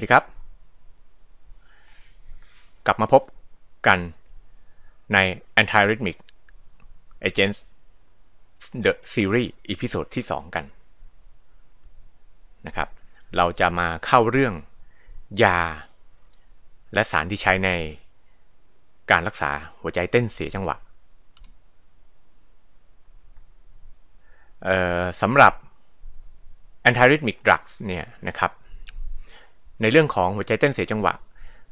วัสดีครับกลับมาพบกันใน Antirhythmic Agents The Series อีพิโซดที่ 2 กันนะครับ เราจะมาเข้าเรื่องยา และสารที่ใช้ในการรักษาหัวใจเต้นเสียจังหวะสำหรับ a n t i r h y t h m i c drugs เนี่ยนะครับในเรื่องของหัวใจเต้นเสียจังหวะ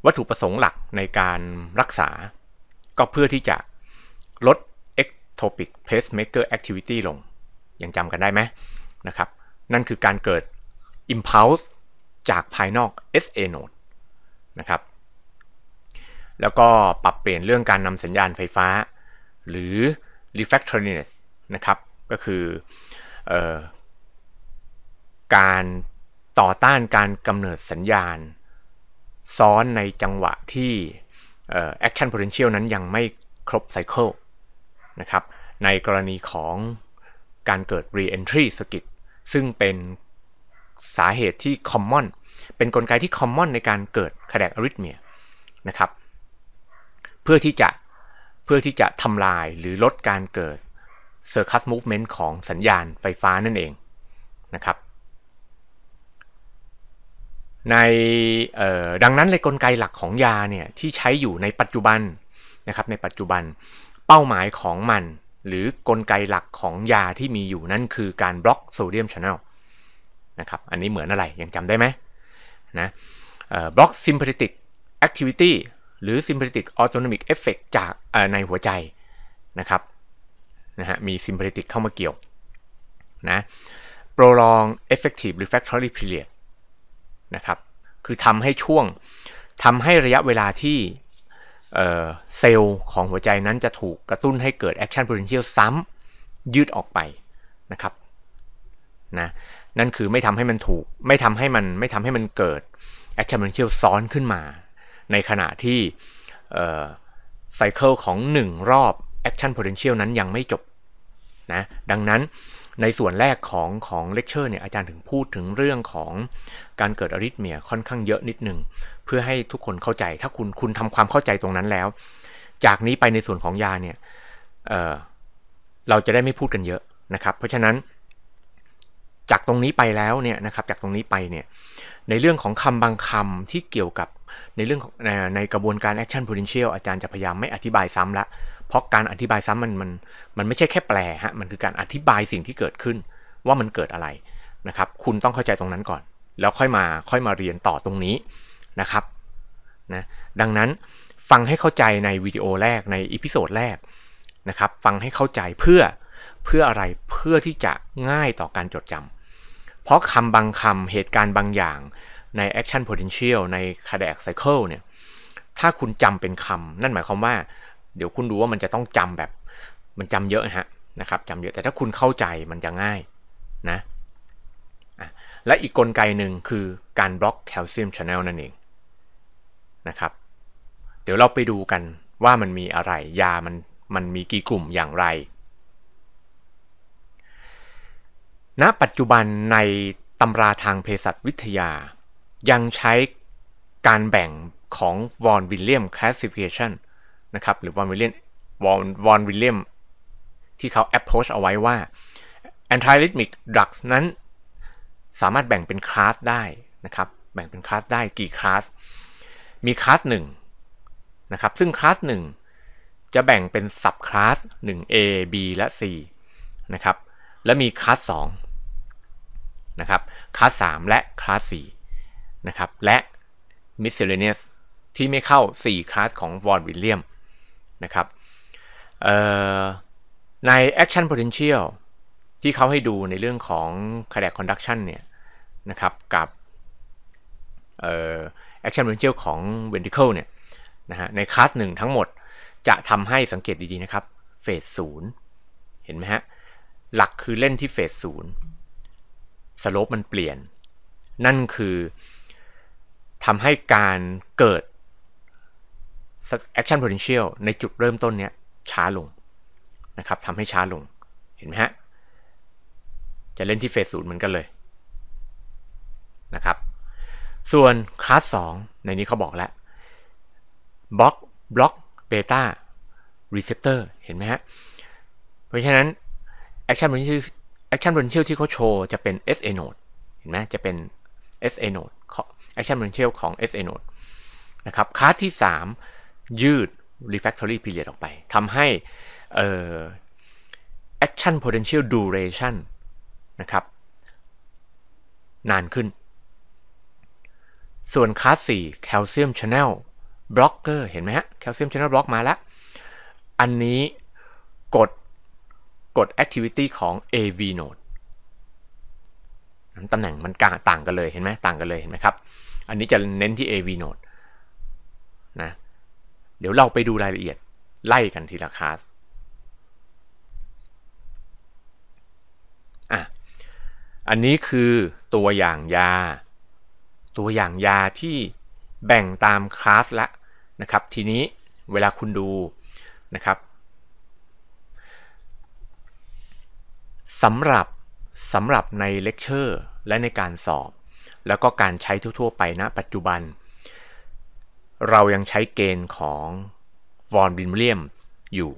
วัตถุประสงค์หลักในการรักษาก็เพื่อที่จะลด ectopic pacemaker activity ลงยังจำกันได้ไหมนะครับนั่นคือการเกิด impulse จากภายนอก SA node นะครับแล้วก็ปรับเปลี่ยนเรื่องการนำสัญญาณไฟฟ้า หรือ refractoriness นะครับก็คือออการต่อต้านการกำเนิดสัญญาณ ซ้อนในจังหวะที่ action potential นั้นยังไม่ครบไซเคิลนะครับในกรณีของการเกิด re-entry สกิดซึ่งเป็นสาเหตุที่ common เป็นนกลไกที่ common ในการเกิดข a r d i a c a r r h y นะครับเพื่อที่จะเพื่อที่จะทำลายหรือลดการเกิด circus movement ของสัญญาณไฟฟ้านั่นเองนะครับในดังนั้นเลยกลไกหลักของยาเนี่ยที่ใช้อยู่ในปัจจุบันนะครับในปัจจุบันเป้าหมายของมันหรือกลไกหลักของยาที่มีอยู่นั่นคือการบล็อกโซเดียมชแนอลนะครับอันนี้เหมือนอะไร ยังจำได้ไหมนะบล็อกซิมเพลติกแอคทิวิตี้หรือซิม p a t ติกออโตน o n o m i c e ฟ f e c จากในหัวใจนะครับนะฮะมีซิมเ a t h e t i เข้ามาเกี่ยวนะ prolong effective refractory period นะครับ คือทำให้ช่วง ทำให้ระยะเวลาที่เซลล์ของหัวใจนั้นจะถูกกระตุ้นให้เกิดแอคชั่นพ o t e เชียลซ้ำยืดออกไปนะครับนะนั่นคือไม่ทำให้มันถูก ไม่ทำให้มัน ไม่ทำให้มันเกิดแอคชั่นพ o t e เชียลซ้อนขึ้นมา ในขณะที่ไซเคิลของ 1 รอบแคชั่นโพเทนเชียลนั้นยังไม่จบนะ ดังนั้นในส่วนแรกของของเลคเชอร์เนี่ยอาจารย์ถึงพูดถึงเรื่องของการเกิดอริทเมียค่อนข้างเยอะนิดหนึ่ง เพื่อให้ทุกคนเข้าใจ ถ้าคุณคุณทำความเข้าใจตรงนั้นแล้ว จากนี้ไปในส่วนของยาเนี่ยเเราจะได้ไม่พูดกันเยอะนะครับ เพราะฉะนั้นจากตรงนี้ไปแล้วเนี่ยนะครับจากตรงนี้ไปเนี่ยในเรื่องของคำบางคำที่เกี่ยวกับในเรื่องของในกระบวนการ action potential อาจารย์จะพยายามไม่อธิบายซ้ำละเพราะการอธิบายซ้ำมันมันมันไม่ใช่แค่แปลฮะมันคือการอธิบายสิ่งที่เกิดขึ้นว่ามันเกิดอะไรนะครับคุณต้องเข้าใจตรงนั้นก่อน แล้วค่อยมาค่อยมาเรียนต่อตรงนี้นะครับนะดังนั้นฟังให้เข้าใจในวิดีโอแรกในอีพิโซดแรกนะครับฟังให้เข้าใจเพื่อเพื่ออะไรเพื่อที่จะง่ายต่อการจดจำเพราะคำบางคำเหตุการณ์บางอย่างใน action potential ในคาเดกไซเคิลเนี่ยถ้าคุณจำเป็นคำนั่นหมายความว่าเดี๋ยวคุณดูว่ามันจะต้องจำแบบ มันจำเยอะฮะนะครับจำเยอะแต่ถ้าคุณเข้าใจมันจะง่ายนะและอีกกลไกหนึ่งคือการบล็อกแคลเซียมชานลนั่นเองนะครับเดี๋ยวเราไปดูกันว่ามันมีอะไรยามันมันมีกี่กลุ่มอย่างไรณนะปัจจุบันในตำราทางเภสัชวิทยา ยังใช้การแบ่งของวอนวิลเลียมคลาสสิฟิเคชันนะครับหรือวอนวิลเลียมวอนวอนวิลเลียมที่เขา approach เอาไว้ว่า antiarrhythmic drugs นั้น สามารถแบ่งเป็นคลาสได้นะครับแบ่งเป็นคลาสได้กี่คลาสมีคลาส1นะครับซึ่งคลาส1จะแบ่งเป็นสับคลาส 1A B และ C นะครับและมีคลาส2นะครับคลาส3และคลาส4นะครับและ miscellaneous ที่ไม่เข้า4คลาสของวอร์ดวิลเลียมนะครับใน action potential ที่เขาให้ดูในเรื่องของ c a ร d i a c conduction เนี่ยนะครับกับแอคชั่น i o n p o t e n ย i ของ v e n t i c l e เนี่ยนะฮะในคลาสหนึ่งทั้งหมดจะทำให้สังเกตดีๆนะครับเฟสศูนย์เห็นไหมฮะหลักคือเล่นที่เฟสศูนย์สโลปมันเปลี่ยน นั่นคือทำให้การเกิด action potential ในจุดเริ่มต้นเนี้ยช้าลง นะครับทำให้ช้าลงเห็นไหมฮะ จะเล่นที่เฟสศูนย์เหมือนกันเลย นะครับ ส่วนคลาสสองในนี้เขาบอกแล้ว บล็อกบล็อกเบต้ารีเซพเตอร์เห็นไหมฮะ เพราะฉะนั้นแอคชั่นบนชียลแอคชั่นบนเชียลที่เขาโชว์จะเป็น SA node เห็นไหมจะเป็น SA node แอคชั่นบนเชียลของ SA node นะครับคลาสที่ 3ยืด refactory period ออกไป ทำให้ action potential duration นะครับ นานขึ้น ส่วนคลาส4 calcium channel blocker เห็นไหมฮะ calcium channel block มาแล้ว อันนี้กดกด activity ของ AV node ตำแหน่งมันต่างกันเลย เห็นไหมต่างกันเลย เห็นไหมครับ อันนี้จะเน้นที่ AV node นะเดี๋ยวเราไปดูรายละเอียดไล่กันทีละคลาสอ่ะ อันนี้คือตัวอย่างยา ตัวอย่างยาที่แบ่งตามคลาสละนะครับทีนี้เวลาคุณดูนะครับสำหรับสำหรับในเลคเชอร์และในการสอบ แล้วก็การใช้ทั่วๆไปณนะปัจจุบันเรายังใช้เกณฑ์ของฟอนบินเลียม อยู่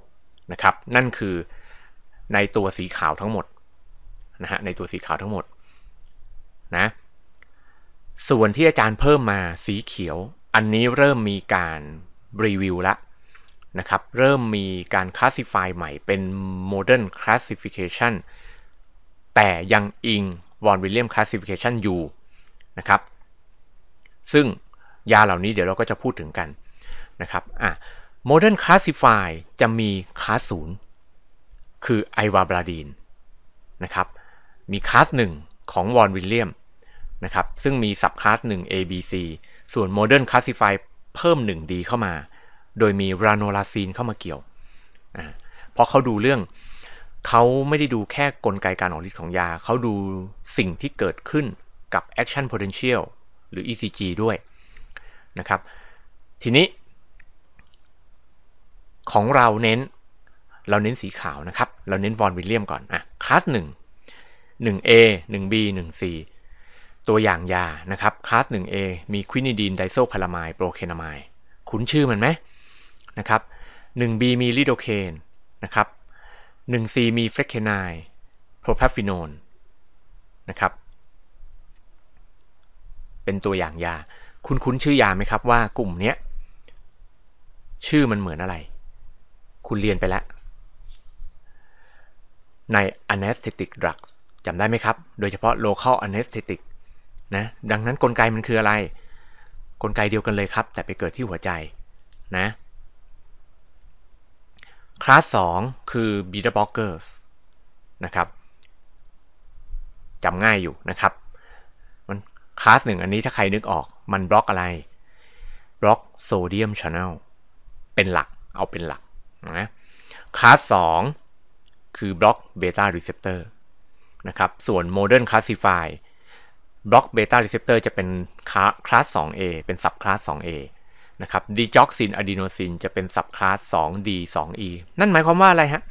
นะครับนั่นคือในตัวสีขาวทั้งหมดนะฮะในตัวสีขาวทั้งหมดนะส่วนที่อาจารย์เพิ่มมาสีเขียว อันนี้เริ่มมีการรีวิวละนะครับเริ่มมีการคลาสสิฟายใหม่เป็นมเดิร์นคลาสสิฟิเคชันแต่ยังอิง วอนวิลเลียมคลาสสิฟิเคชันอยู่นะครับซึ่งยาเหล่านี้เดี๋ยวเราก็จะพูดถึงกันนะครับอ่ะด o d e r n c l a สิฟายจะมีคลาสศูนย์คือไอวาบราดีนนะครับมีคลาสหนึ่งของ วอน วิลเลียมนะครับซึ่งมีสับคลาสหนึ่ง A B C ส่วน m o d e r คลาสสิฟายเพิ่ม 1D เข้ามา โดยมีราโนลาซีนเข้ามาเกี่ยวเพราะเขาดูเรื่องเขาไม่ได้ดูแค่กลไกการออกฤทธิ์ของยา เขาดูสิ่งที่เกิดขึ้นกับ Action Potential หรือ ECG ด้วยนะครับทีนี้ของเราเน้นเราเน้นสีขาวนะครับเราเน้นวอนวิลเลียมก่อนอ่ะคลาส1 1A 1B 1C ตัวอย่างยานะครับคลาส 1A มีควินิดีนไดโซคารามายโปรเคนามายคุ้นชื่อมันไหมนะครับ 1B มีลิโดเคนนะครับ 1C มีเฟรคเคนายโพรพาฟิโนนนะครับเป็นตัวอย่างยาคุณคุ้นชื่อยาไหมครับว่ากลุ่มเนี้ย ชื่อมันเหมือนอะไร คุณเรียนไปแล้ว ใน anesthetic drugs จำได้ไหมครับ โดยเฉพาะ local anesthetic นะ ดังนั้นนกลไกมันคืออะไร กลไกเดียวกันเลยครับ แต่ไปเกิดที่หัวใจนะ คลาส2คือ beta blockers นะครับจำง่ายอยู่นะครับ มันคลาสหนึ่งอันนี้ถ้าใครนึกออกมันบล็อกอะไรบล็อกโซเดียมชานอลเป็นหลักเอาเป็นหลักนะคลาสสองคือบล็อกเบต้ารีเซพเตอร์นะครับส่วนโมเดิร์นคลาสซิฟายบล็อกเบต้ารีเซพเตอร์จะเป็นคลาส 2A เป็นสับคลาส 2A นะครับดีจ็อกซินอะดีโนซิน จะเป็นสับคลาส 2D 2E นั่นหมายความว่าอะไรฮะ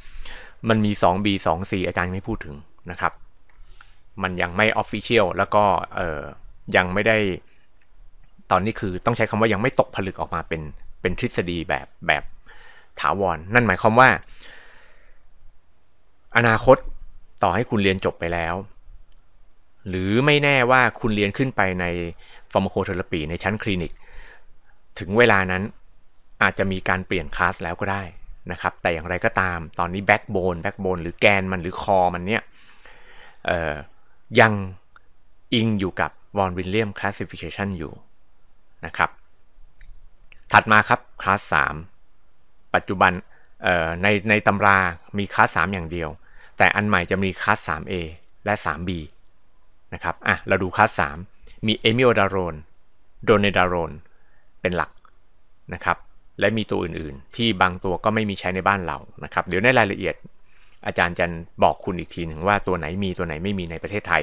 มันมี 2B 2C อาจารย์ไม่พูดถึงนะครับ มันยังไม่ออฟฟิเชียลแล้วก็ยังไม่ได้ตอนนี้คือต้องใช้คำว่ายังไม่ตกผลึกออกมาเป็นเป็นทฤษฎีแบบแบบถาวรนนั่นหมายความว่า อนาคตต่อให้คุณเรียนจบไปแล้ว หรือไม่แน่ว่าคุณเรียนขึ้นไปในฟอร์มโคเทอราปีในชั้นคลินิก ถึงเวลานั้นอาจจะมีการเปลี่ยนคลาสแล้วก็ได้นะครับแต่อย่างไรก็ตามตอนนี้แบ็กโบนแบ็กโบนหรือแกนมันหรือคอมันเนี่ยยังอิงอยู่กับวอนวิลเลียมคลาสสิฟิเคชันอยู่นะครับ ถัดมาครับคลาส 3 ปัจจุบันในในตำรามีคลาส 3 อย่างเดียว แต่อันใหม่จะมีคลาส 3A และ 3B นะครับ อ่ะ เราดูคลาส 3 มีเอมิโอดารอนโดเนดารอนเป็นหลักนะครับ และมีตัวอื่นๆที่บางตัวก็ไม่มีใช้ในบ้านเรานะครับ เดี๋ยวในรายละเอียดอาจารย์จะบอกคุณอีกทีหนึ่งว่าตัวไหนมีตัวไหนไม่มีในประเทศไทย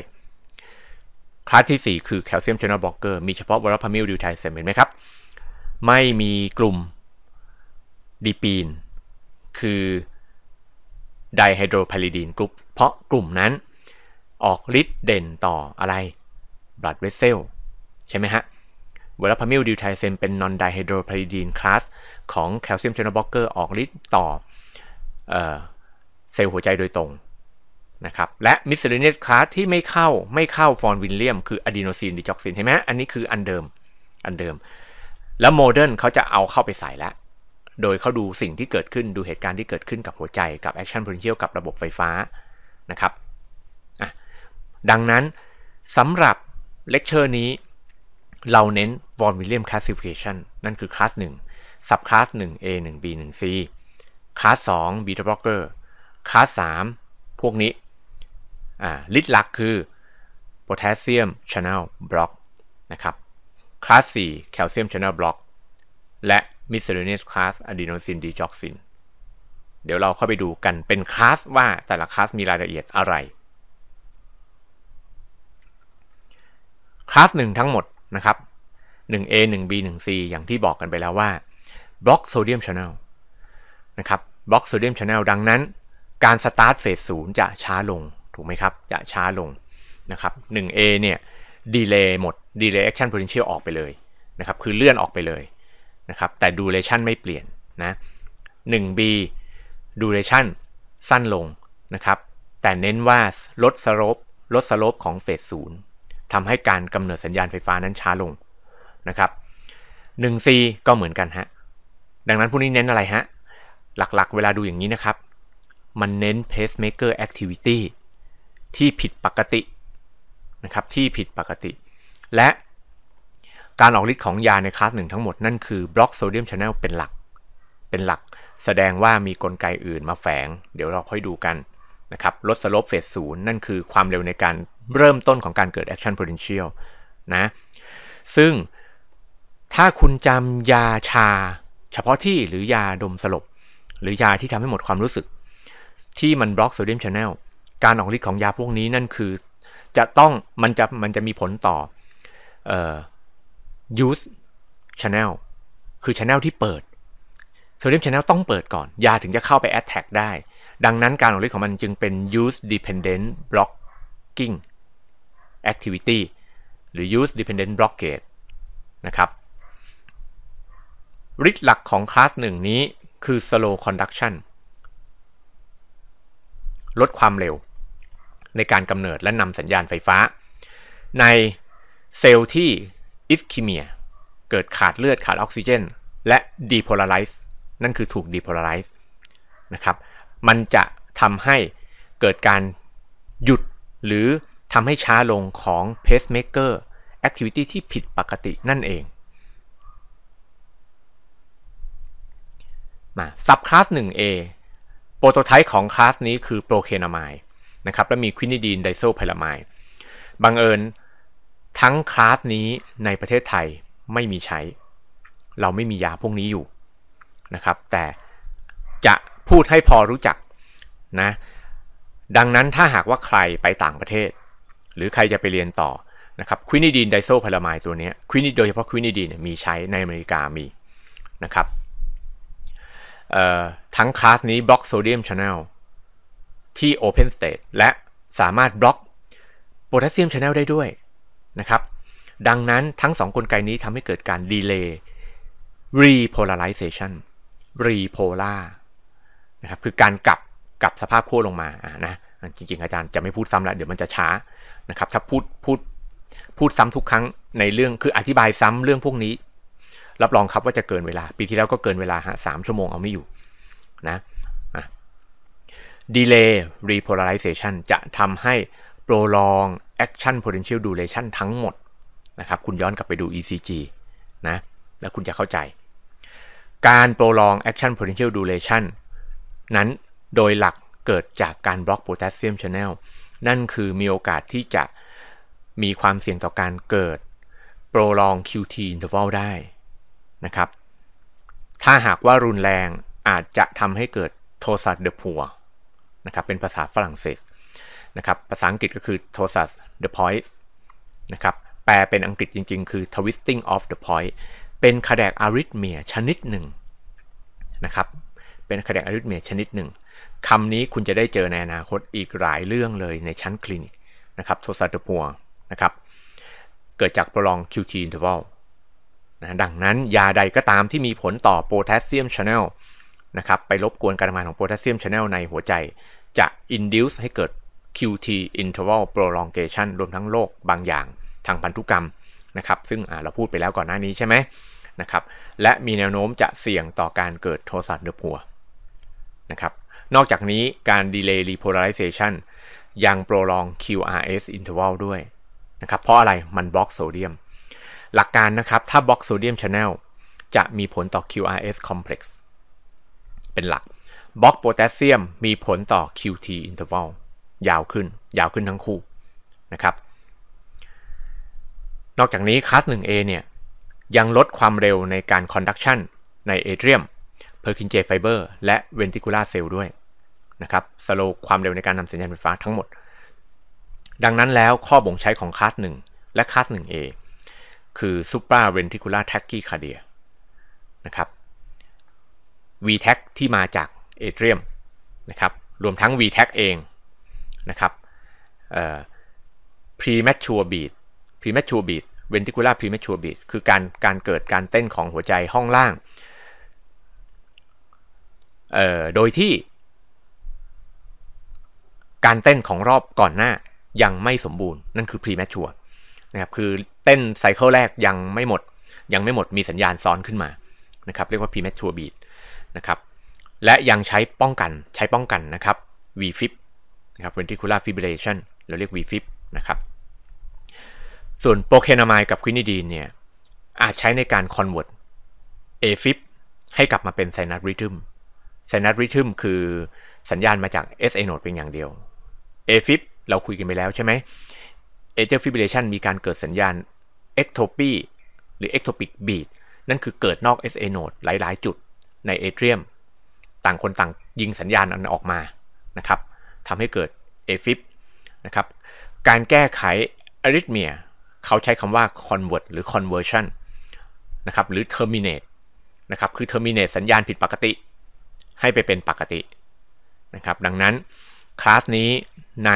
คลาสที่ 4 คือแคลเซียมชานอลบล็อกเกอร์ มีเฉพาะวอลพามิลดิวไทเซมเห็นไหมครับ ไม่มีกลุ่ม ดีปีน คือไดไฮโดรพาริดีนกลุ่มเพราะกลุ่มนั้นออกฤทธิ์เด่นต่ออะไรบลัดเวสเซล ใช่ไหมฮะ เวลาพามิลดิวไทเซมเป็นนอนไดไฮโดรพาริดีนคลาส ของแคลเซียมชานอลบล็อกเกอร์ออกฤทธิ์ต่อเซลล์หัวใจโดยตรงนะครับและมิสเซลเนสคลาสที่ไม่เข้าไม่เข้าฟอนวินเลียมคืออะดีโนซีนดิจ็อกซินเห็นไหมอันนี้คืออันเดิมอันเดิม แล้วโมเดิร์นเขาจะเอาเข้าไปใส่แล้วโดยเขาดูสิ่งที่เกิดขึ้นดูเหตุการณ์ที่เกิดขึ้นกับหัวใจกับแอคชั่นพังเชี่ยวกับระบบไฟฟ้านะครับดังนั้นสำหรับเลคเชอร์นี้ เราเน้นวอนวิลเลียมคลาสสิฟิเคชันนั่นคือคลาส1 s u b คลาส1 A 1 B 1 C คลาส2 beta blocker คลาส3พวกนี้ลิตรหลักคือโพแทสเซียมชานัลบล็อกนะครับคลาส4แคลเซียมชานัลบล็อกและมิสเซลเนสคลาสอะดีโนซินดีจ็อกซินเดี๋ยวเราเข้าไปดูกันเป็นคลาสว่าแต่ละคลาสมีรายละเอียดอะไรคลาส1ทั้งหมดนะครับ 1A 1B 1C อย่างที่บอกกันไปแล้วว่าบล็อกโซเดียมชานอลนะครับบล็อกโซเดียมชานอลดังนั้น การสตาร์ทเฟสศูนย์จะช้าลงถูกไหมครับจะช้าลงนะครับ 1A เนี่ยดีเลย์หมดดีเลย์แอคชั่นโพเทนเชียลออกไปเลยนะครับคือเลื่อนออกไปเลยนะครับแต่ดูเลชั่นไม่เปลี่ยนนะ 1B ดูเลชั่นสั้นลงนะครับแต่เน้นว่าลดสโลปลดสโลปของเฟสศูนย์ทำให้การกำเนิดสัญญาณไฟฟ้านั้นช้าลงนะครับ 1C ก็เหมือนกันฮะดังนั้นพวกนี้เน้นอะไรฮะหลักๆ เวลาดูอย่างนี้นะครับ มันเน้น pacemaker activity ที่ผิดปกตินะครับที่ผิดปกติ และการออกฤทธิ์ของยาในคลาสหนึ่งทั้งหมดนั่นคือบล็อกโซเดียมชาแนลเป็นหลักเป็นหลักแสดงว่ามีกลไกอื่นมาแฝง เดี๋ยวเราค่อยดูกันนะครับลดสลบเฟสศูนย์นั่นคือความเร็วในการเริ่มต้นของการเกิดแอคชั่นพเทนเชียลนะซึ่งถ้าคุณจำยาชาเฉพาะที่หรือยาดมสลบ หรือยาที่ทำให้หมดความรู้สึก ที่มันบล็อกโซเดียมชาแนลการออกฤทธิ์ของยาพวกนี้นั่นคือจะต้องมันจะมันจะมีผลต่อเอ่อ use channel คือ channel ที่เปิดโซเดียม channel ต้องเปิดก่อน ยาถึงจะเข้าไป attack ได้ ดังนั้นการออกฤทธิ์ของมันจึงเป็น use dependent blocking activity หรือ use dependent blockade นะครับฤทธิ์หลักของคลาสหนึ่งนี้คือ slow conduction ลดความเร็วในการกำเนิดและนำสัญญาณไฟฟ้า ในเซลล์ที่อิสคิเมียเกิดขาดเลือดขาดออกซิเจนและดีโพลาไรซ์นั่นคือถูกดีโพลาไรซ์นะครับมันจะทำให้เกิดการหยุดหรือทำให้ช้าลงของเพสเมเกอร์แอคทิวิตี้ที่ผิดปกตินั่นเองมาซับคลาส 1A โปรโตไทป์ของคลาสนี้คือโปรเคนามา์นะครับและมีควินิดีนไดโซไพลามายบังเอิญทั้งคลาสนี้ในประเทศไทยไม่มีใช้ เราไม่มียาพวกนี้อยู่นะครับแต่จะพูดให้พอรู้จักนะดังนั้นถ้าหากว่าใครไปต่างประเทศ หรือใครจะไปเรียนต่อนะครับควินิดีนไดโซพลรามายตัวนี้ควินิโดยเฉพาะควินิดีนมีใช้ในอเมริกามีนะครับทั้งคลาสนี้บล็อกโซเดียมชาแนลที่ Open State และสามารถบล็อกโพแทสเซียมชแนลได้ด้วยนะครับ ดังนั้นทั้ง2กลไกนี้ทำให้เกิดการดีเลย์รีโพลาริเซชันรีโพลา a นะครับคือการกลับกลับสภาพขั้วลงมาานะจริงๆ อาจารย์จะไม่พูดซ้ำละเดี๋ยวมันจะช้านะครับ ถ้าพูดพูดพูดซ้ำทุกครั้งในเรื่องคืออธิบายซ้ำเรื่องพวกนี้ รับรองครับว่าจะเกินเวลา ปีที่แล้วก็เกินเวลาฮะสามชั่วโมงเอาไม่อยู่นะ Delay Repolarization จะทำให้ Prolong Action Potential Duration ทั้งหมดนะครับคุณย้อนกลับไปดู ECG นะแล้วคุณจะเข้าใจ การ Prolong Action Potential Duration นั้นโดยหลักเกิดจากการบล็อกโพแทสเซียมชแนลนั่นคือมีโอกาสที่จะมีความเสี่ยงต่อการเกิด Prolong QT Interval ได้นะครับ ถ้าหากว่ารุนแรงอาจจะทำให้เกิดโทสัตเดอะพัวนะครับเป็นภาษาฝรั่งเศส นะครับ ภาษาอังกฤษก็คือ tosas the point นะครับ แปลเป็นอังกฤษจริงๆ คือ twisting of the point เป็นขดกอาริทเมียชนิดหนึ่ง นะครับ เป็นขดกอาริทเมียชนิดหนึ่ง คำนี้คุณจะได้เจอในอนาคตอีกหลายเรื่องเลยในชั้นคลินิก นะครับโทสัตพัวนะครับ เกิดจากประลอง QT interval นะ ดังนั้น ยาใดก็ตามที่มีผลต่อโพแทสเซียมชแนลนะครับ ไปรบกวนการทำงานของโพแทสเซียมชแนลในหัวใจจะ induce ให้เกิด QT interval prolongation รวมทั้งโรคบางอย่างทางพันธุกรรมนะครับ ซึ่งเราพูดไปแล้วก่อนหน้านี้ใช่ไหมนะครับ และมีแนวโน้มจะเสี่ยงต่อการเกิดโทสั์เดือหัวนะครับ นอกจากนี้การ delay repolarization ยัง prolong QRS interval ด้วยนะครับ เพราะอะไรมันบล็อกโซเดียมหลักการนะครับ ถ้าบล็อกโซเดียม channel จะมีผลต่อ QRS complex เป็นหลักบล็อกโพแทสเซียมมีผลต่อ QT interval ยาวขึ้น ยาวขึ้นทั้งคู่นะครับ นอกจากนี้คลาส 1A เนี่ย ยังลดความเร็วในการคอนดักชันในเอเทรียมเพอร์คินเจไฟเบอร์และเวนติคูล่าเซลล์ด้วย นะครับสโลความเร็วในการนำสัญญาณไฟฟ้าทั้งหมด ดังนั้นแล้วข้อบ่งใช้ของคลาส1และคลาส 1A คือ supraventricular tachycardia นะครับ VTAC ที่มาจากเอเทรียมนะครับรวมทั้ง VTAC เองนะครับ premature beat premature beat ventricular premature beat คือการการเกิดการเต้นของหัวใจห้องล่าง โดยที่การเต้นของรอบก่อนหน้ายังไม่สมบูรณ์ นั่นคือ premature นะครับคือเต้นไซเคิลแรกยังไม่หมด ยังไม่หมดมีสัญญาณซ้อนขึ้นมานะครับ เรียกว่า premature beat นะครับและยังใช้ป้องกัน ใช้ป้องกันนะครับ VFib นะครับ ventricular fibrillation เราเรียก VFib นะครับ ส่วนโปรเคนามายกับควินิดีนเนี่ย อาจใช้ในการ convert AFib ให้กลับมาเป็นไซนัสริทึม ไซนัสริทึมคือสัญญาณมาจาก SA node เป็นอย่างเดียว AFib เราคุยกันไปแล้วใช่ไหม atrial fibrillation มีการเกิดสัญญาณ ectopy หรือ ectopic beat นั่นคือเกิดนอก SA node หลายๆ จุดใน atrium ต่างคนต่างยิงสัญญาณอันออกมานะครับทำให้เกิด AFib นะครับการแก้ไขอริทเมียเขาใช้คำว่า convert หรือ conversion นะครับ หรือ terminate นะครับคือ terminate สัญญาณผิดปกติ ให้ไปเป็นปกตินะครับ ดังนั้น คลาสนี้ใน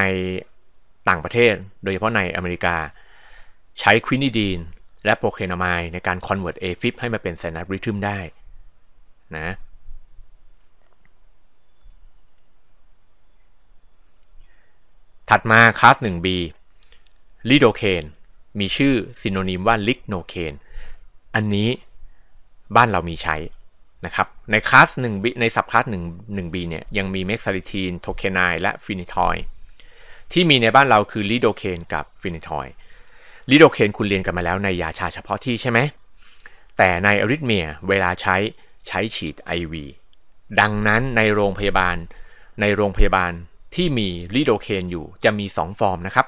ต่างประเทศโดยเฉพาะในอเมริกา ใช้ควินิดีนและโปรเคนามายในการ convert AFib ให้มาเป็นไซนัสริทึมได้นะถัดมา คลาส 1B ลิโดเคนมีชื่อซิโนนิมว่าลิกโนเคนอันนี้บ้านเรามีใช้นะครับในคลาส 1B ในสับคลาส1 1B เนี่ยยังมีเม็กซาลิทีนโทเคนายและฟินิทอยที่มีในบ้านเราคือลิโดเคนกับฟินิทอยลิโดเคนคุณเรียนกันมาแล้ว ในยาชาเฉพาะที่ใช่ไหมแต่ในอริทเมียเวลาใช้ใช้ฉีด IV ดังนั้นในโรงพยาบาลในโรงพยาบาลที่มีลิโดเคนอยู่จะมี 2 ฟอร์มนะครับ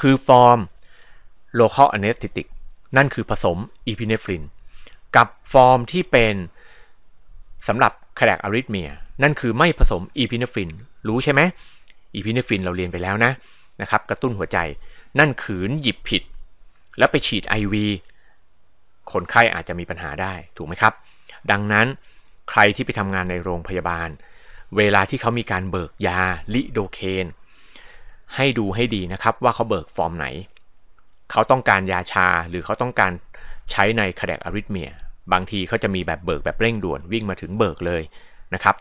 คือฟอร์มลเคอล a อเนสติติกนั่นคือผสมอีพิเนฟรินกับฟอร์มที่เป็นสำหรับคดกอาริทเมียนั่นคือไม่ผสมอีพิเนฟริน รู้ใช่ไหมอีพิเนฟรินเราเรียนไปแล้วนะ นะครับกระตุ้นหัวใจนั่นขืนหยิบผิด แล้วไปฉีด IV คนไข้อาจจะมีปัญหาได้ถูกไหมครับ ดังนั้นใครที่ไปทำงานในโรงพยาบาลเวลาที่เขามีการเบิกยา ลิโดเคนให้ดูให้ดีนะครับ ว่าเขาเบิกฟอร์มไหน เขาต้องการยาชาหรือเขาต้องการใช้ในคดกอาริทเมียบางทีเขาจะมีแบบเบิก แบบเร่งด่วนวิ่งมาถึงเบิกเลยนะครับ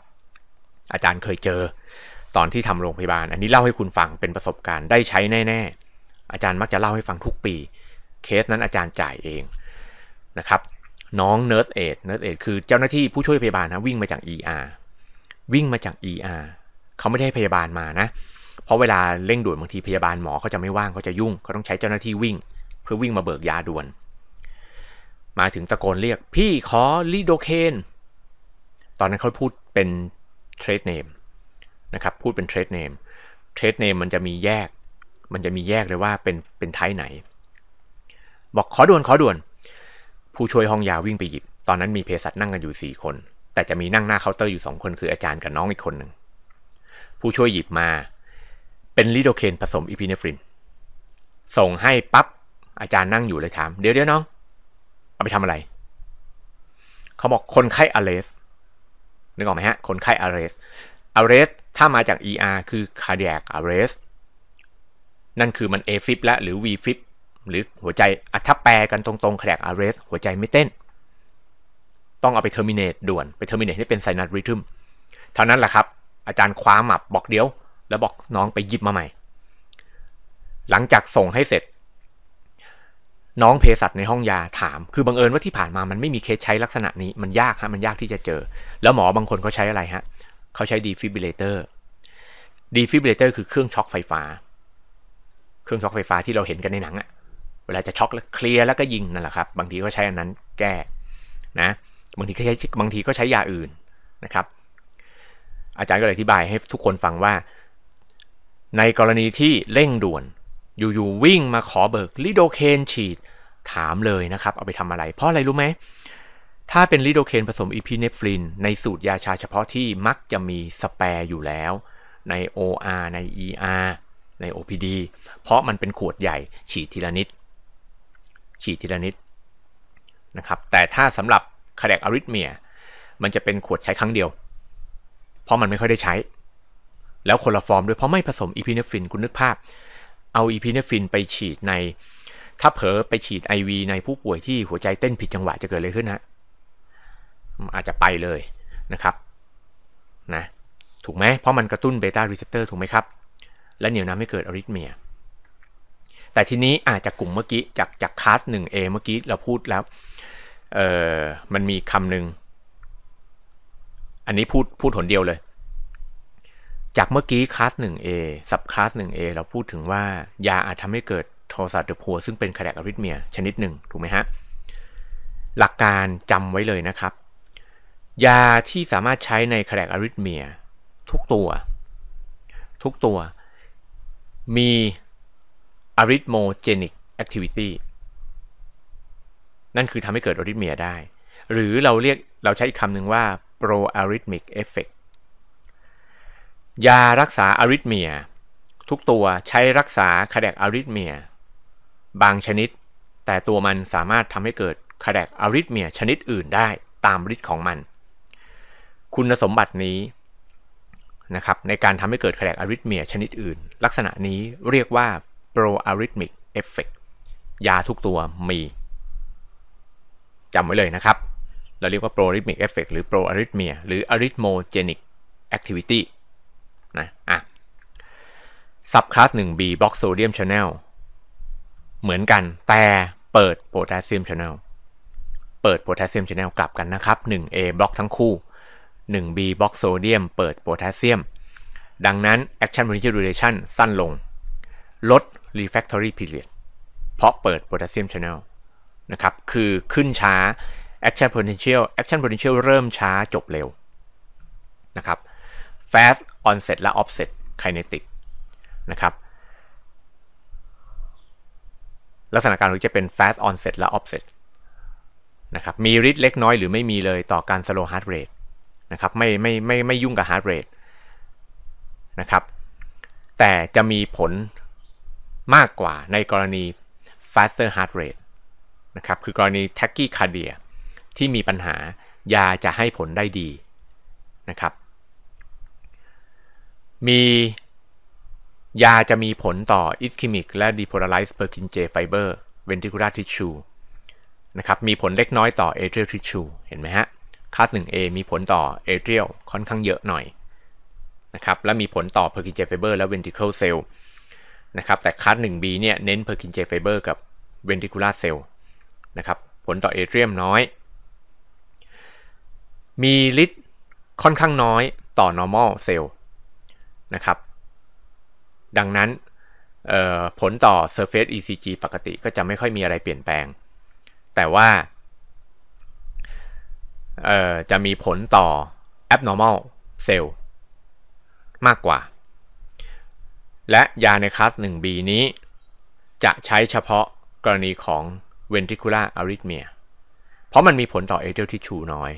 อาจารย์เคยเจอ ตอนที่ทำโรงพยาบาล อันนี้ เล่าให้คุณฟังเป็นประสบการณ์ได้ใช้แน่ๆ อาจารย์มักจะเล่าให้ฟังทุกปีเคส นั้นอาจารย์จ่ายเองนะครับน้องเนิร์สเอดเนิร์สเอดคือเจ้าหน้าที่ผู้ช่วยพยาบาลนะวิ่งมาจาก ER วิ่งมาจาก ER เขาไม่ได้ให้พยาบาลมานะ เพราะเวลาเร่งด่วนบางทีพยาบาลหมอเขาจะไม่ว่างเขาจะยุ่ง เขาต้องใช้เจ้าหน้าที่วิ่ง เพื่อวิ่งมาเบิกยาด่วน มาถึงตะโกนเรียก พี่ขอลีโดเคนตอนนั้นเขาพูดเป็นเทรดเนมนะครับพูดเป็นเทรดเนมเทรดเนมมันจะมีแยก มันจะมีแยกเลยว่าเป็นเป็นไทไหน บอกขอด่วนขอด่วน ผู้ช่วยห้องยาวิ่งไปหยิบตอนนั้นมีเภสัชนั่งกันอยู่4คนแต่จะมีนั่งหน้าเคาน์เตอร์อยู่ 2 คนคืออาจารย์กับน้องอีกคนหนึ่งผู้ช่วยหยิบมาเป็นลิโดเคนผสมอีพิเนฟรินส่งให้ปับ๊บ อาจารย์นั่งอยู่เลย ถาม เดี๋ยวเดี๋ยวน้อง เอาไปทำอะไร เขาบอกคนไข้อาเรสนึกออกไหมฮะ คนไข้อาเรสอาเรสถ้ามาจาก ER คือ cardiac arrest นั่นคือมัน AFib และหรือ VFib หรือหัวใจอัถแปลกันตรงๆ cardiac arrest หัวใจไม่เต้นต้องเอาไปเทอร์มินเตด่วนไปเทอร์มินเตให้เป็นไซนัสริทึมเท่านั้นแหละครับ อาจารย์คว้าหมับบอกเดี๋ยวแล้วบอกน้องไปยิบมาใหม่ หลังจากส่งให้เสร็จ น้องเภสัชในห้องยาถาม คือบังเอิญว่าที่ผ่านมามันไม่มีเคสใช้ลักษณะนี้ มันยากฮะ มันยากที่จะเจอ แล้วหมอบางคนเขาใช้อะไรฮะเขาใช้ดีฟิบิเลเตอร์ดีฟิบิเลเตอร์คือเครื่องช็อคไฟฟ้า เครื่องช็อคไฟฟ้าที่เราเห็นกันในหนังอะเวลาจะช็อคแล้วเคลียร์แล้วก็ยิงนั่นแหละครับบางทีก็ใช้อันนั้น แก้นะบางทีก็ใช้บางทีก็ใช้ยาอื่นนะครับ อาจารย์ก็เลยอธิบายให้ทุกคนฟังว่า ในกรณีที่เร่งด่วนอยู่ๆวิ่งมาขอเบิกลิโดเคนฉีดถามเลยนะครับ เอาไปทำอะไรเพราะอะไรรู้ไหม ถ้าเป็นลิโดเคนผสมอีพีเนฟรินในสูตรยาชาเฉพาะที่มักจะมีสแปร์อยู่แล้ว ใน OR ใน ER ใน OPD เพราะมันเป็นขวดใหญ่ฉีดทีละนิด ฉีดทีละนิดนะครับแต่ถ้าสำหรับคาแดกอาริทเมียมันจะเป็นขวดใช้ครั้งเดียว เพราะมันไม่ค่อยได้ใช้ แล้วคนละฟอร์มด้วย เพราะไม่ผสมอีพีเนฟินคุณนึกภาพ เอาอีพีเนฟินไปฉีดใน ถ้าเผลอไปฉีด IV ในผู้ป่วยที่หัวใจเต้นผิดจังหวะจะเกิดอะไรขึ้นฮะอาจจะไปเลยนะครับ นะ ถูกไหมเพราะมันกระตุ้นเบต้ารีเซพเตอร์ถูกไหมครับ และเหนี่ยวน้ำให้เกิดอาริทเมียแต่ทีนี้อาจจะกกลุ่มเมื่อกี้ จากจากคลาส 1A เมื่อกี้เราพูดแล้วเออมันมีคำหนึ่ง อันนี้พูดพูดหนเดียวเลย จากเมื่อกี้คลาส 1A สับคลาส 1A เราพูดถึงว่ายาอาจทำให้เกิดโทสะเดพัวซึ่งเป็นคาแดกอริทเมียชนิดหนึ่งถูกไหมฮะหลักการจำไว้เลยนะครับ ยาที่สามารถใช้ในคาแดกอริทเมียทุกตัว ทุกตัว มีอาริทโมเจนิกแอคทิวิตี้นั่นคือทำให้เกิดอริทเมียได้ หรือเราเรียก เราใช้อีกคำหนึ่งว่า proarrhythmic effect ยารักษาอาริทเมียทุกตัวใช้รักษาคาแดกอาริทเมียบางชนิด แต่ตัวมันสามารถทำให้เกิดคาแดกอาริทเมียชนิดอื่นได้ตามฤทธิ์ของมัน คุณสมบัตินี้นะครับในการทำให้เกิดคาแดกอาริทเมียชนิดอื่นลักษณะนี้เรียกว่า proarrhythmic effect ยาทุกตัวมีจำไว้เลยนะครับ เราเรียกว่า proarrhythmic effect หรือ proarrhythmia หรือ arrhythmogenic activity นะอ่ะ subclass 1b block sodium channel เหมือนกันแต่เปิด potassium channel เปิด potassium channel กลับกันนะครับ 1a บล็อกทั้งคู่ 1b บล็อกโซเดียมเปิด potassium ดังนั้น action molecule duration สั้นลง ลด refractory period เพราะเปิด potassium channel นะครับ คือขึ้นช้า action potential action potential เริ่มช้าจบเร็วนะครับ fast onset และ offset kinetic นะครับ ลักษณะการรู้จะเป็น fast onset และ offset นะครับ มีฤทธิ์เล็กน้อยหรือไม่มีเลยต่อการ slow heart rate นะครับ ไม่ไม่ไม่ไม่ยุ่งกับ heart rate นะครับ แต่จะมีผลมากกว่าในกรณี faster heart rate ะครับ คือกรณีแท็กกี้คาเดียที่มีปัญหายาจะให้ผลได้ดีนะครับ มียาจะมีผลต่ออิสคิมิกและดีโพลา r i z เพอร์กินเจ f i เบอร์เวนติคูล r าทิชชูนะครับ มีผลเล็กน้อยต่อเอเทียลทิชชูเห็นไหมฮะคลาส 1A มีผลต่อเอเทียลค่อนข้างเยอะหน่อยนะครับ และมีผลต่อเพอร์กินเจไฟเบอร์และเวนติคูลเซลนะครับ แต่คลาส 1B เนี่ยเน้นเพอร์กินเจไฟเบอร์กับเวนติคูลาเซลลนะครับผลต่อเอเทรียมน้อย มีฤทธิ์ค่อนข้างน้อยต่อ normal cell นะครับ ดังนั้นผลต่อ surface ECG ปกติก็จะไม่ค่อยมีอะไรเปลี่ยนแปลง แต่ว่า จะมีผลต่อ abnormal cell มากกว่า และยาในคลาส 1B นี้ จะใช้เฉพาะกรณีของ ventricular arrhythmia เพราะมันมีผลต่อ atrial tissue น้อย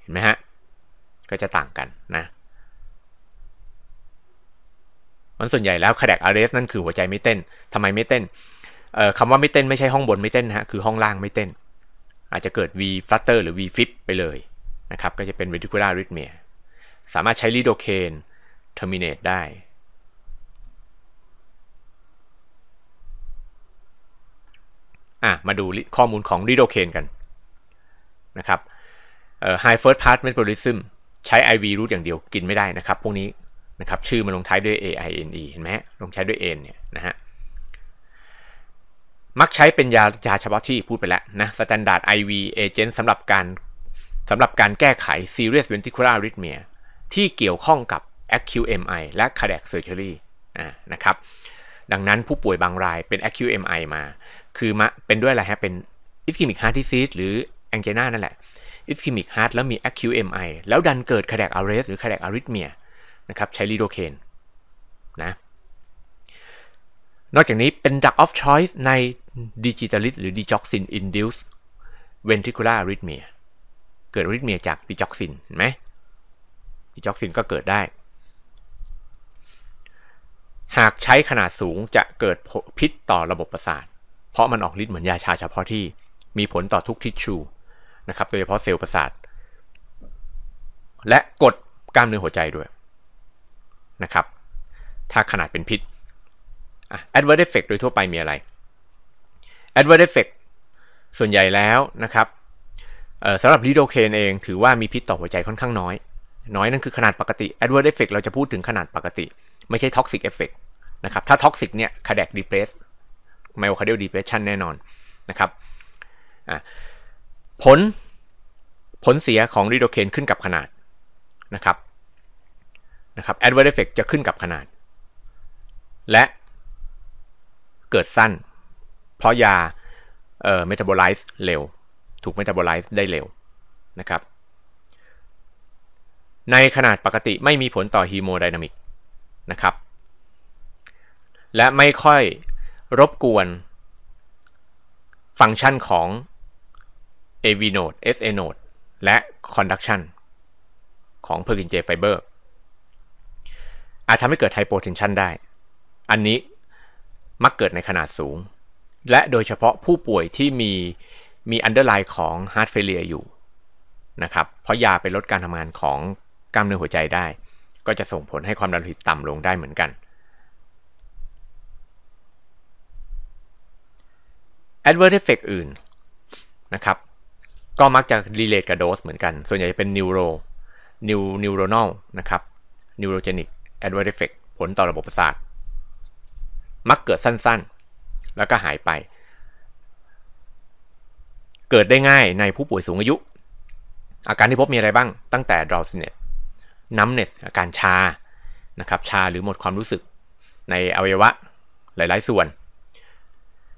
เห็นไหมฮะ ก็จะต่างกันนะ มันส่วนใหญ่แล้วคดักอาร์เรสนั่นคือหัวใจไม่เต้น ทำไมไม่เต้นคำว่าไม่เต้นไม่ใช่ห้องบนไม่เต้นฮะ คือห้องล่างไม่เต้น อาจจะเกิด V flutter หรือ V flip ไปเลยนะครับ ก็จะเป็น ventricular arrhythmia สามารถใช้ลิโดเคนเทอร์มินเอตได้่ะมาดูข้อมูลของริโดเคนกันนะครับเอ่อ high first pass metabolism ใช้ IV รูทอย่างเดียวกินไม่ได้นะครับ พวกนี้นะครับชื่อมันลงท้ายด้วย AINE เห็นไหมลงท้ายด้วย N เนี่ยนะฮะมักใช้เป็นยายาเฉพาะที่พูดไปแล้วนะสแตนดาร์ด IV agent สำหรับการสำหรับการแก้ไข serious ventricular arrhythmia ที่เกี่ยวข้องกับ acute MI และ cardiac surgery นะครับดังนั้นผู้ป่วยบางรายเป็น acute MI มาคือมะเป็นด้วยอะไรฮะ เป็น ischemic heart disease หรือ angina นั่นแหละ ischemic heart แล้วมี a q MI แล้วดันเกิด cardiac arrest หรือ cardiac arrhythmia นะครับใช้ lidocaine นะ นอกจากนี้เป็น drug of choice ใน digitalis หรือ digoxin induced ventricular arrhythmia เกิด arrhythmia จาก digoxin เห็นไหม digoxin ก็เกิดได้ หากใช้ขนาดสูงจะเกิดพิษต่อระบบประสาทเพราะมันออกฤทธิ์เหมือนยาชาเฉพาะที่มีผลต่อทุกทิชชูนะครับโดยเฉพาะเซลล์ประสาท และกดกล้ามเนื้อหัวใจด้วยนะครับถ้าขนาดเป็นพิษ adverse effect โดยทั่วไปมีอะไร adverse effect ส่วนใหญ่แล้วนะครับสำหรับลิโดเคนเองถือว่ามีพิษต่อหัวใจค่อนข้างน้อย น้อยนั่นคือขนาดปกติ adverse effect เราจะพูดถึงขนาดปกติ ไม่ใช่ toxic effect นะครับถ้า toxic เนี่ย cardiac depress m y o c a r เด a l d e p r e s s i o แน่นอนนะครับ ผลผลเสียของรีโดเคนขึ้นกับขนาดนะครับนะครับ a d v e r s ร e เฟ e c t จะขึ้นกับขนาด และเกิดสั้น เพราะยาเอ่อบอลไลซ์เร็วถูกมตาบอลไลซ์ได้เร็วนะครับในขนาดปกติไม่มีผลต่อฮีโมไดนามิกนะครับและไม่ค่อยรบกวน ฟังก์ชันของ AV node SA node และ conduction ของ p e r k i n J fiber อาจทำให้เกิดไฮโปเทนชันได้ อันนี้มักเกิดในขนาดสูง และโดยเฉพาะผู้ป่วยที่มีมีอันเดอร์ไลน์ของ heart failure อยู่นะครับเพราะยาไปลดการทำงานของกล้ามเนื้อหัวใจได้ ก็จะส่งผลให้ความดันโลหิตต่ำลงได้เหมือนกัน adverse effect อื่นนะครับก็มักจะ relate กับโดสเหมือนกัน ส่วนใหญ่จะเป็น neuro new neuronal นะครับ neurogenic adverse effect ผลต่อระบบประสาทมักเกิดสั้นๆ แล้วก็หายไป เกิดได้ง่ายในผู้ป่วยสูงอายุ อาการที่พบมีอะไรบ้างตั้งแต่ drowsiness numbness อาการชานะครับชาหรือหมดความรู้สึก ในอวัยวะหลายๆส่วน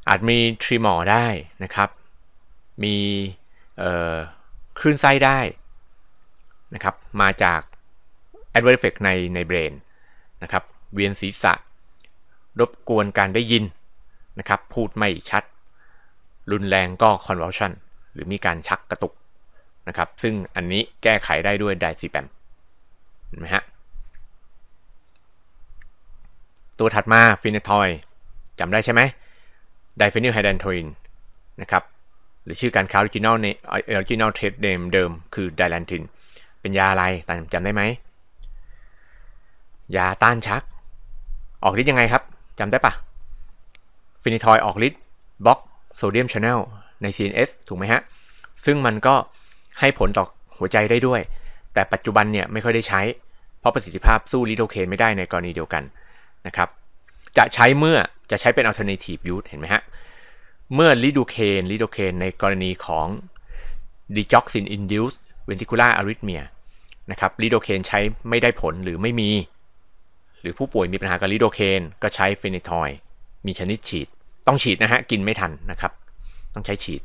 อาจมีทรีมอได้นะครับมีคลื่นไส้ได้นะครับมาจาก a d v e r t e c t ในในเบรนนะครับเวียนศีรษะรบกวนการได้ยินนะครับพูดไม่ชัด รุนแรงก็ convulsion หรือมีการชักกระตุกนะครับซึ่งอันนี้แก้ไขได้ด้วยไดซีแปมเห็นไหมฮะ ตัวถัดมาฟินเนทอยจำได้ใช่ไหมไดเฟนิลไฮดนโทินนะครับ หรือชื่อการค้าออริจินอลในออริจินอลเทรดเดมเดิมคือไดแลนทินเป็นยาอะไรจำได้ไหม ยาต้านชักออกฤทธิ์ยังไงครับจำได้ปะฟินิทอยออกฤทธิ์บล็อกโซเดียมชาแนลใน CNS ถูกไหมฮะ ซึ่งมันก็ให้ผลต่อหัวใจได้ด้วย แต่ปัจจุบันเนี่ย ไม่ค่อยได้ใช้เพราะประสิทธิภาพ สู้ลิโทเคนไม่ได้ในกรณีเดียวกันนะครับจะใช้เมื่อจะใช้เป็น alternative use เห็นไหมฮะ เมื่อลิดเคนลิดเคนในกรณีของ digoxin induced ventricular arrhythmia นะครับลิดเคนใช้ไม่ได้ผลหรือไม่มี หรือผู้ป่วยมีปัญหากับลิดเคนก็ใช้เฟนิทอยมีชนิดฉีดต้องฉีดนะฮะ กินไม่ทันนะครับ ต้องใช้ฉีด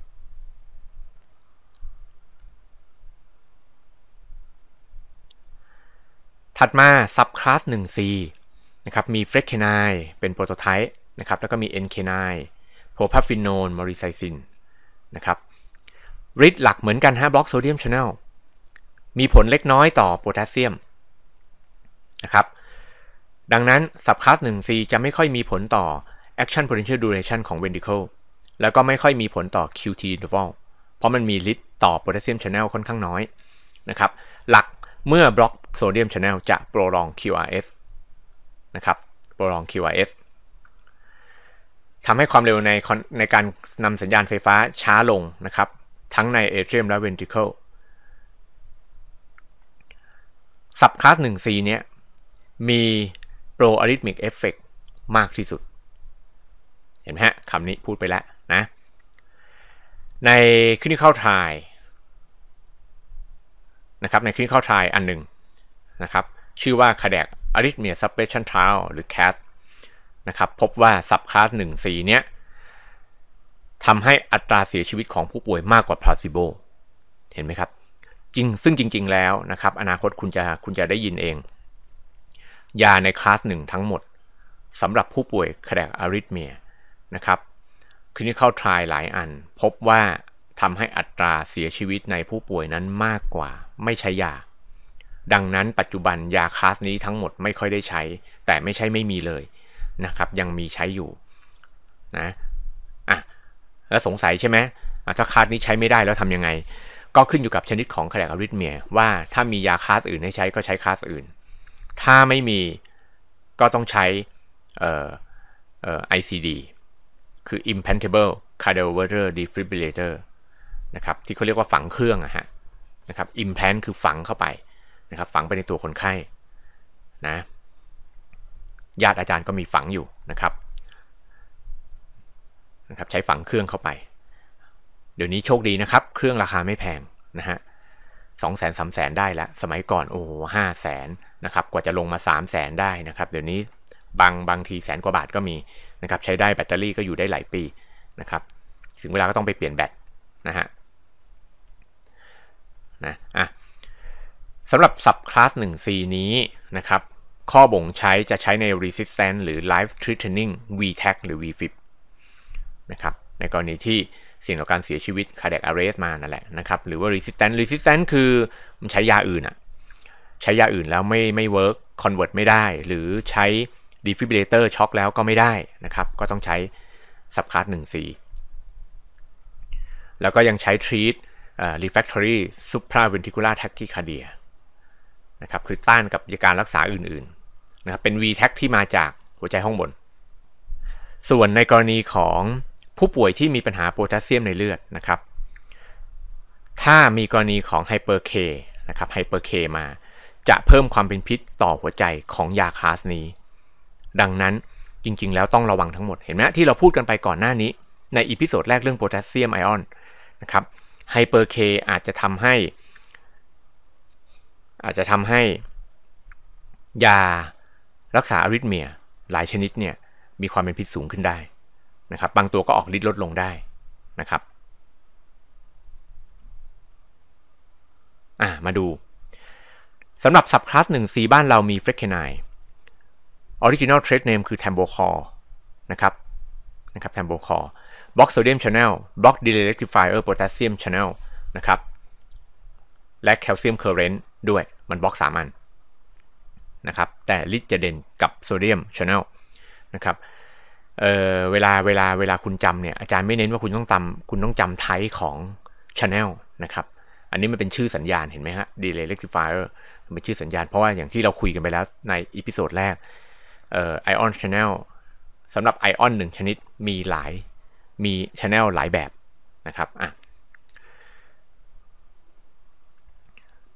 ถัดมาซับคลาส 1C นะครับมีเฟรคเคนายเป็นโปรโตไทป์นะครับแล้วก็มีเอนเคนายโพพาฟิโนนมอริไซซินนะครับฤทธิ์หลักเหมือนกันฮะบล็อกโซเดียมชแนลมีผลเล็กน้อยต่อโพแทสเซียมนะครับดังนั้นสับคลาส 1C จะไม่ค่อยมีผลต่อ action potential duration ของ v e n t ิ i c l e แล้วก็ไม่ค่อยมีผลต่อ QT interval เพราะมันมีฤทธิ์ต่อโพแทสเซียมชแนลค่อนข้างน้อยนะครับหลักเมื่อบล็อกโซเดียมชแนลจะโปรลอง QRS นะครับโปรลอง QRS ทำให้ความเร็วในในการนำสัญญาณไฟฟ้าช้าลงนะครับ ทั้งในเอเทรียมและเวนติเคิลสับคลาส 1C เนี้ยมี โปรอาริทมิกเอฟเฟกมากที่สุด เห็นไหมฮะคำนี้พูดไปแล้วนะ ในคลินิคอลทายนะครับในคลินิคอลทาย อันหนึ่งนะครับชื่อว่า c a d ด c arrhythmia suppression trial หรือ CAS นะครับพบว่า s ับคลาส 1C เนี้ยทำให้อัตราเสียชีวิตของผู้ป่วยมากกว่า placebo เห็นไหมครับจริงซึ่งจริง ๆ แล้วนะครับ อนาคตคุณจะคุณจะได้ยินเอง ยาในคลาสหนึ่งทั้งหมดสำหรับผู้ป่วยแคดกอาริทเมียนะครับคลินิคอลทรายหลายอัน พบว่าทำให้อัตราเสียชีวิตในผู้ป่วยนั้นมากกว่าไม่ใช้ยาดังนั้นปัจจุบันยาคลาสนี้ทั้งหมดไม่ค่อยได้ใช้ แต่ไม่ใช่ไม่มีเลยนะครับยังมีใช้อยู่นะอ่ะแล้วสงสัยใช่ไหมถ้าคลาสนี้ใช้ไม่ได้แล้วทํำยังไง ก็ขึ้นอยู่กับชนิดของแคลกอริทเมีย ว่าถ้ามียาคลาสอื่นให้ใช้ก็ใช้คลาสอื่น ถ้าไม่มีก็ต้องใช้อ ICD คือ implantable cardioverter defibrillator นะครับที่เขาเรียกว่าฝังเครื่องอะฮะนะครับ implant คือฝังเข้าไปนะครับฝังไปในตัวคนไข้นะ ญาติอาจารย์ก็มีฝังอยู่นะครับนะครับ ใช้ฝังเครื่องเข้าไป เดี๋ยวนี้โชคดีนะครับ เครื่องราคาไม่แพงนะฮะสองแสนสามแสนได้ละสมัยก่อนโอ้ห้าแสนนะครับ กว่าจะลงมาสามแสนได้นะครับเดี๋ยวนี้บางบางทีแสนกว่าบาทก็มีนะครับใช้ได้แบตเตอรี่ก็อยู่ได้หลายปีนะครับถึงเวลาก็ต้องไปเปลี่ยนแบตนะฮะนะอ่ะสำหรับ subclass 1C นี้นะครับ ข้อบ่งใช้จะใช้ใน resistance หรือ life threatening VTAC หรือ VFib นะครับในกรณีที่เสี่ยงต่อการเสียชีวิต cardiac arrest มานั่นแหละนะครับหรือว่า resistance resistance คือมันใช้ยาอื่นอะใช้ยาอื่นแล้วไม่ไม่ work convert ไม่ได้ หรือใช้ defibrillator ช็อกแล้วก็ไม่ได้นะครับก็ต้องใช้ subclass 1C แล้วก็ยังใช้ treat refractory supraventricular tachycardia ะครับคือต้านกับยาการรักษาอื่นๆนะครับเป็น VTAC ที่มาจากหัวใจห้องบน ส่วนในกรณีของผู้ป่วยที่มีปัญหาโพแทสเซียมในเลือดนะครับถ้ามีกรณีของไฮเปอร์เคนะครับไฮเปอร์เคมา จะเพิ่มความเป็นพิษต่อหัวใจของยาคลาสนี้ ดังนั้นจริงๆแล้วต้องระวังทั้งหมด เห็นไหมที่เราพูดกันไปก่อนหน้านี้ ในอีพิโซดแรกเรื่องโพแทสเซียมไอออนนะครับไฮเปอร์เคอาจจะทำให้อาจจะทำให้ ยารักษาอาริทเมียหลายชนิดเนี่ย มีความเป็นพิษสูงขึ้นได้นะครับบางตัวก็ออกฤทธิ์ลดลงได้นะครับอ่ะมาดูสำหรับสับคลาส 1C บ้านเรามีเฟรคเคนไนออริจินอลเทรดเนมคือแทมโบคอร์นะครับนะครับแทมโบคอร์บล็อกโซเดียมชานลบล็อกดิเลเล็กติฟายเออร์โพแทสเซียมชานลนะครับ และแคลเซียมเคอร์เรนต์ด้วยมันบล็อก3อันนะครับแต่ลิดจะเด่นกับโซเดียมชแนลนะครับเเวลาเวลาเวลาคุณจำเนี่ย อาจารย์ไม่เน้นว่าคุณต้องจำคุณต้องจำไทป์ของชแนลนะครับอันนี้มันเป็นชื่อสัญญาณเห็นไหมฮะดีเล y r e c t ฟ f i e r มเป็นชื่อสัญญาณ เพราะว่าอย่างที่เราคุยกันไปแล้วในอีพิโซดแรกไอออนชแนลสำหรับไอออนหนึ่งชนิดมีหลายมีชแนลหลายแบบนะครับอ่ะ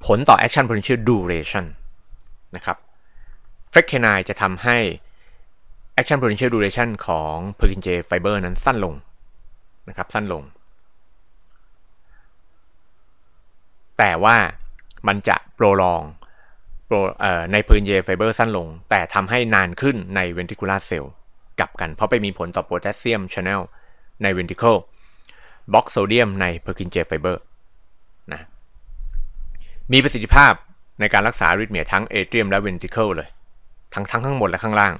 ผลต่อ action potential duration นะครับ f r e c t i n i จะทำให้ action potential duration ของ perkin J fiber นั้นสั้นลงนะครับ สั้นลง แต่ว่ามันจะโปรลองใน perkin J fiber สั้นลง แต่ทำให้นานขึ้นใน ventricular cell กลับกัน เพราะไปมีผลต่อโพแทสเซียมชาน n ใน ventricle บล็อกโซเดียมใน p ิ r k i n J fiber นะมีประสิทธิภาพในการรักษาริทเมียทั้งเอเรียมและเวนติเคิลเลย ทั้งทั้งข้างบนและข้างล่าง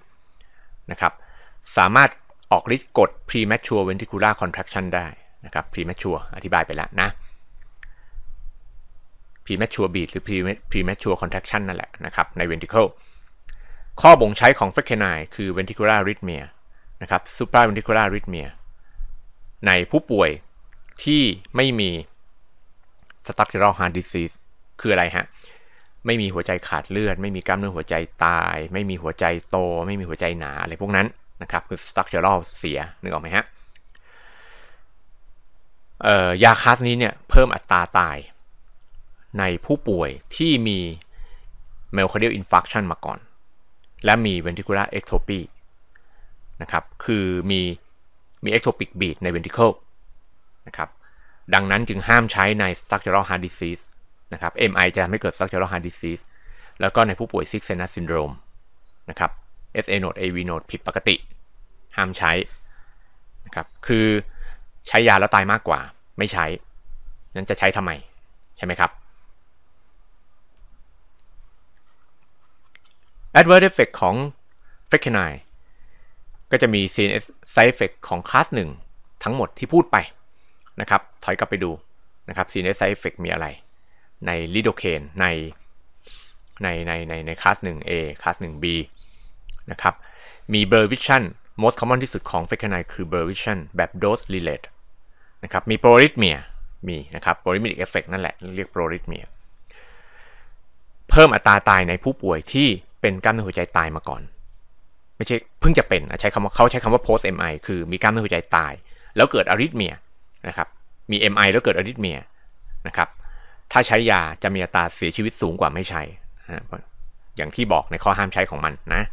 นะครับสามารถออกฤทธิ์กด premature ventricular contraction ได้นะครับ premature อธิบายไปแล้วนะ premature beat หรือ premature contraction นั่นแหละนะครับใน ventricle ข้อบ่งใช้ของ f r e c k e n i คือ ventricular arrhythmia นะครับ supraventricular arrhythmia ในผู้ป่วยที่ไม่มี structural heart disease คืออะไรฮะ ไม่มีหัวใจขาดเลือด ไม่มีกล้ามเนื้อหัวใจตาย ไม่มีหัวใจโต ไม่มีหัวใจหนาอะไรพวกนั้น นะครับ คือ structural เสีย นึกออกไหมฮะยาคาสนี้เนี่ย เพิ่มอัตราตายในผู้ป่วยที่มี myocardial infarction มาก่อน และมี ventricular ectopy นะครับ คือมีมี ectopic beat ใน ventricle นะครับ ดังนั้นจึงห้ามใช้ใน structural heart disease นะครับ MI จะทำให้เกิด structural heart disease แล้วก็ในผู้ป่วย six sinus syndrome นะครับ SA node AV node ผิดปกติ ห้ามใช้นะครับ คือใช้ยาแล้วตายมากกว่าไม่ใช้ นั้นจะใช้ทำไม ใช่ไหมครับ adverse effect ของ f e c a n i ก็จะมี CNS side effect ของ class 1 ทั้งหมดที่พูดไปนะครับ ถอยกลับไปดูนะครับ CNS side effect มีอะไรในลิโดเคนในในในในในคลาส 1A คลาส 1B นะครับมีเบอร์วิชชั่น most common ที่สุดของเฟกไนคือเบอร์วิชชั่นแบบ dose relate นะครับมีโปรริทเมียมีนะครับโปรริทมียเอฟเฟกนั่นแหละเรียกโปรริทเมียเพิ่มอัตราตายในผู้ป่วยที่เป็นกล้ามเนื้อหัวใจตายมาก่อนไม่ใช่เพิ่งจะเป็นใช้คำว่าเขาใช้คำว่า post MI คือมีกล้ามเนื้อหัวใจตาย แล้วเกิดอาริทเมียนะครับมี MI แล้วเกิดอาริทเมียนะครับถ้าใช้ยา จะมีอัตราเสียชีวิตสูงกว่าไม่ใช้ อย่างที่บอกในข้อห้ามใช้ของมันนะ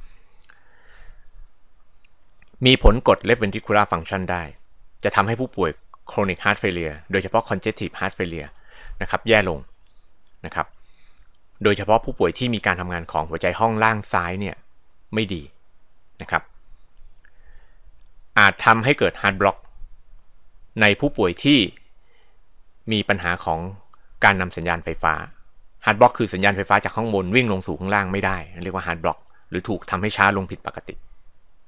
มีผลกด left ventricular function ได้ จะทำให้ผู้ป่วย chronic heart failure โดยเฉพาะ congestive heart failure นะครับแย่ลงนะครับ โดยเฉพาะผู้ป่วยที่มีการทำงานของ หัวใจห้องล่างซ้ายเนี่ยไม่ดีนะครับ อาจทำให้เกิด heart block ในผู้ป่วยที่มีปัญหาของการนำสัญญาณไฟฟ้าฮาร์ดบล็อกคือสัญญาณไฟฟ้าจากข้างบนวิ่งลงสู่ข้างล่างไม่ได้ เรียกว่าฮาร์ดบล็อก หรือถูกทำให้ช้าลงผิดปกติ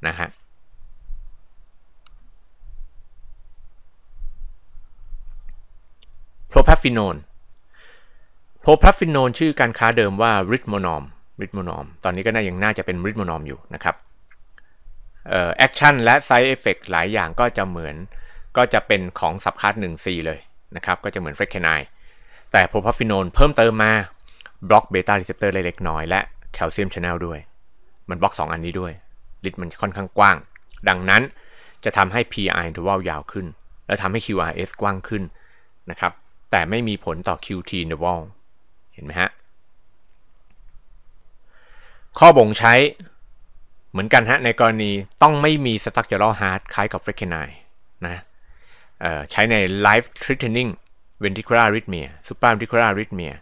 นะฮะโพรพาฟิโนนโพรพาฟิโนนชื่อการค้าเดิมว่าริทโมนอมริทโมนอมตอนนี้ก็น่ายังน่าจะเป็นริทโมนอมอยู่นะครับแอคชั่นและไซเอฟเฟกหลายอย่างก็จะเหมือนก็จะเป็นของสับคลาสซีเลยนะครับ ก็จะเหมือนเฟรคเคนไนแต่โพรพาฟิโนนเพิ่มเติมมาบล็อกเบต้ารีเซพเตอร์เล็กน้อยและแคลเซียมชแนลด้วย มันบล็อก 2 อันนี้ด้วยฤทธิ์มันค่อนข้างกว้าง ดังนั้นจะทำให้ PI interval ยาวขึ้น และทำให้ QRS กว้างขึ้นนะครับแต่ไม่มีผลต่อ QT interval เห็นไหมฮะ ข้อบ่งใช้เหมือนกันฮะในกรณีต้องไม่มี structural heart คล้ายกับ f r e คเ e n i นะใช้ใน life threatening ventricular arrhythmia supraventricular ี r h y t h m i a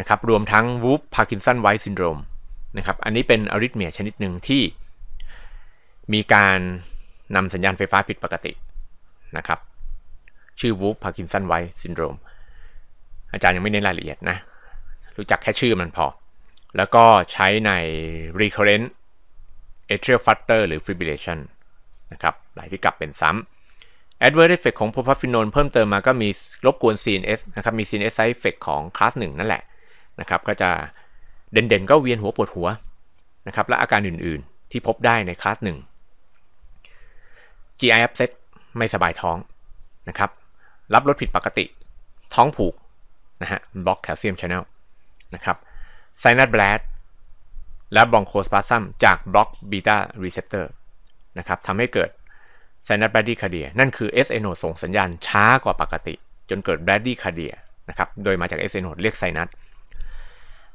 นะครับ รวมทั้ง w o o p Parkinson White syndrome นะครับ อันนี้เป็นอาริทเมียชนิดหนึ่งที่ มีการนำสัญญาณไฟฟ้าผิดปกตินะครับ ชื่อวูฟพาร์กินสันไวซินโดรมอาจารย์ยังไม่เน้นรายละเอียดนะ รู้จักแค่ชื่อมันพอ แล้วก็ใช้ใน recurrent atrial flutter หรือ fibrillation นะครับหลายที่กลับเป็นซ้ำ Adverse Effect ของโพพ p a p น e n o เพิ่มเติมมาก็มีรบกวน CNS นะครับ มี CNS Side Effect ของคลาส1นั่นแหละนะครับก็จะเด่นๆ ก็เวียนหัวปวดหัวนะครับและอาการอื่นๆที่พบได้ในคลาส1 GI upset ไม่สบายท้องนะครับรับรสผิดปกติท้องผูกนะฮะบล็อกแคลเซียมชานลนะครับไซนัสแบลดและบองโคสปาซัมจากบล็อกบีตารีเซพเตอร์นะครับทำให้เกิดไซนัสแบดดี้คาเดีย นั่นคือ SNO ส่งสัญญาณช้ากว่าปกติ จนเกิดแบดดี้คาเดียนะครับ โดยมาจาก SNO เรียกไซนัส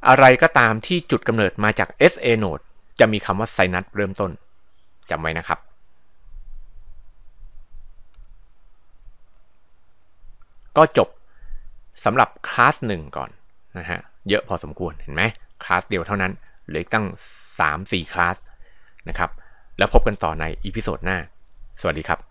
อะไรก็ตามที่จุดกำเนิดมาจาก SNO จะมีคำว่าไซนัสเริ่มต้น จำไว้นะครับ ก็จบสำหรับคลาส1ก่อนนะฮะ เยอะพอสมควร เห็นไหม คลาสเดียวเท่านั้นเหลือตั้ง 3-4 คลาสนะครับ แล้วพบกันต่อในอีพิโซดหน้าสวัสดีครับ